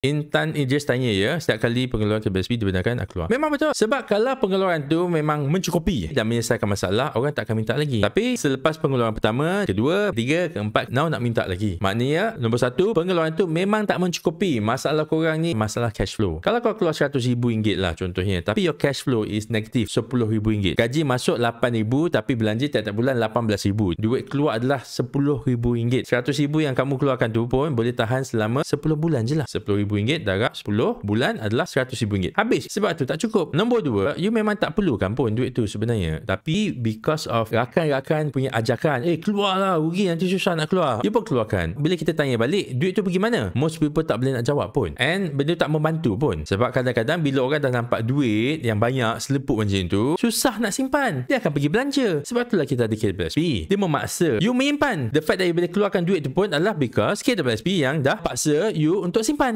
Intan Idris tanya ya, setiap kali pengeluaran ke BSP dibenarkan nak keluar. Memang betul. Sebab kalau pengeluaran tu memang mencukupi dan menyelesaikan masalah, orang tak akan minta lagi. Tapi selepas pengeluaran pertama, kedua, ketiga, keempat, now nak minta lagi. Maknanya, nombor satu, pengeluaran tu memang tak mencukupi. Masalah korang ni masalah cash flow. Kalau kau keluar RM100,000 lah contohnya, tapi your cash flow is negative RM10,000. Gaji masuk RM8,000 tapi belanja tiap-tiap bulan RM18,000. Duit keluar adalah RM10,000. RM100,000 yang kamu keluarkan tu pun boleh tahan selama 10 bulan je lah. 10000 RM1,000 darab 10 bulan adalah RM100,000. Habis. Sebab tu tak cukup. Nombor dua, you memang tak perlukan pun duit tu sebenarnya. Tapi because of rakan-rakan punya ajakan, eh keluarlah rugi nanti susah nak keluar. You pun keluarkan. Bila kita tanya balik, duit tu pergi mana? Most people tak boleh nak jawab pun. And benda tak membantu pun. Sebab kadang-kadang bila orang dah nampak duit yang banyak selepuk macam tu, susah nak simpan. Dia akan pergi belanja. Sebab itulah kita ada KWSP. Dia memaksa you menyimpan. The fact that you boleh keluarkan duit tu pun adalah because KWSP yang dah paksa you untuk simpan.